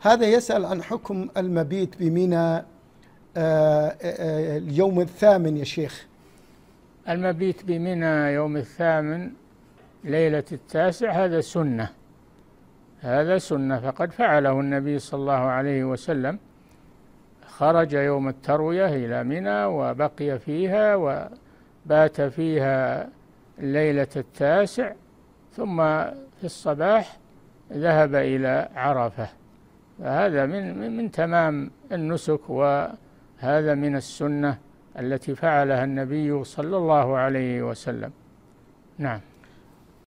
هذا يسأل عن حكم المبيت بميناء آه، آه، آه، اليوم الثامن يا شيخ المبيت بمنى يوم الثامن ليلة التاسع هذا سنة هذا سنة فقد فعله النبي صلى الله عليه وسلم خرج يوم التروية إلى منى وبقي فيها وبات فيها ليلة التاسع ثم في الصباح ذهب إلى عرفة هذا من من, من تمام النسك وهذا من السنه التي فعلها النبي صلى الله عليه وسلم نعم